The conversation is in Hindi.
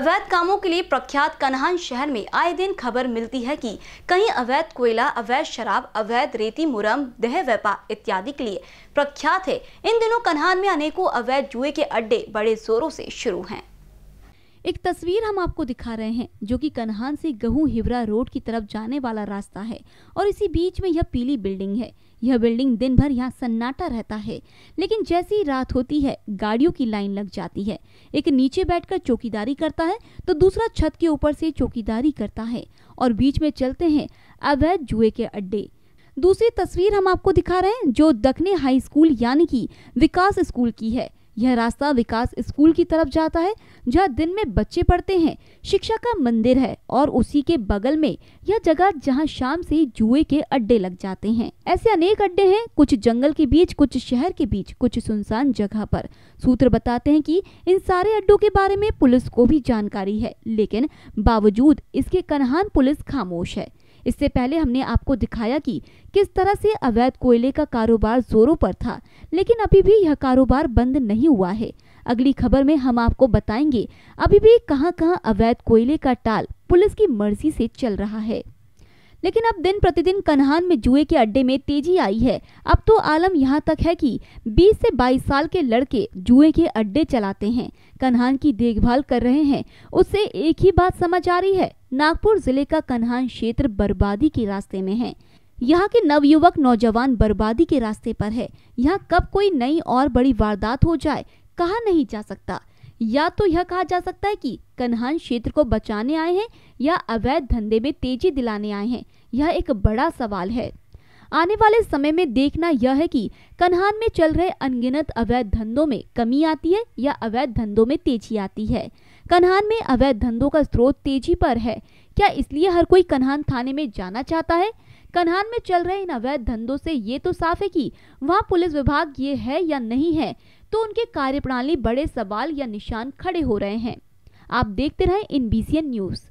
अवैध कामों के लिए प्रख्यात कन्हान शहर में आए दिन खबर मिलती है कि कहीं अवैध कोयला अवैध शराब अवैध रेती मुरम देह व्यापार इत्यादि के लिए प्रख्यात है इन दिनों कन्हान में अनेकों अवैध जुए के अड्डे बड़े जोरों से शुरू हैं एक तस्वीर हम आपको दिखा रहे हैं जो कि कन्हान से गहू हिवरा रोड की तरफ जाने वाला रास्ता है और इसी बीच में यह पीली बिल्डिंग है यह बिल्डिंग दिन भर यहाँ सन्नाटा रहता है लेकिन जैसे ही रात होती है गाड़ियों की लाइन लग जाती है एक नीचे बैठकर चौकीदारी करता है तो दूसरा छत के ऊपर से चौकीदारी करता है और बीच में चलते हैं अवैध जुए के अड्डे दूसरी तस्वीर हम आपको दिखा रहे हैं जो दखने हाई स्कूल यानी कि विकास स्कूल की है यह रास्ता विकास स्कूल की तरफ जाता है जहाँ दिन में बच्चे पढ़ते हैं शिक्षा का मंदिर है और उसी के बगल में यह जगह जहाँ शाम से जुए के अड्डे लग जाते हैं ऐसे अनेक अड्डे हैं कुछ जंगल के बीच कुछ शहर के बीच कुछ सुनसान जगह पर सूत्र बताते हैं कि इन सारे अड्डों के बारे में पुलिस को भी जानकारी है लेकिन बावजूद इसके कन्हान पुलिस खामोश है इससे पहले हमने आपको दिखाया कि किस तरह से अवैध कोयले का कारोबार जोरों पर था लेकिन अभी भी यह कारोबार बंद नहीं हुआ है अगली खबर में हम आपको बताएंगे अभी भी कहां कहां अवैध कोयले का टाल पुलिस की मर्जी से चल रहा है लेकिन अब दिन प्रतिदिन कन्हान में जुए के अड्डे में तेजी आई है अब तो आलम यहाँ तक है कि 20 से 22 साल के लड़के जुए के अड्डे चलाते हैं कन्हान की देखभाल कर रहे हैं उससे एक ही बात समझ आ रही है नागपुर जिले का कन्हान क्षेत्र बर्बादी के रास्ते में है यहाँ के नवयुवक नौजवान बर्बादी के रास्ते पर है यहाँ कब कोई नई और बड़ी वारदात हो जाए कहा नहीं जा सकता या तो यह कहा जा सकता है कि कन्हान क्षेत्र को बचाने आए हैं या अवैध धंधे में तेजी दिलाने आए हैं यह एक बड़ा सवाल है आने वाले समय में देखना यह है कि कन्हान में चल रहे अनगिनत अवैध धंधों में कमी आती है या अवैध धंधों में तेजी आती है कन्हान में अवैध धंधों का स्रोत तेजी पर है क्या इसलिए हर कोई कन्हान थाने में जाना चाहता है कन्हान में चल रहे इन अवैध धंधों से ये तो साफ है कि वहाँ पुलिस विभाग ये है या नहीं है तो उनके कार्यप्रणाली बड़े सवाल या निशान खड़े हो रहे हैं आप देखते रहें इन बीसीएन न्यूज़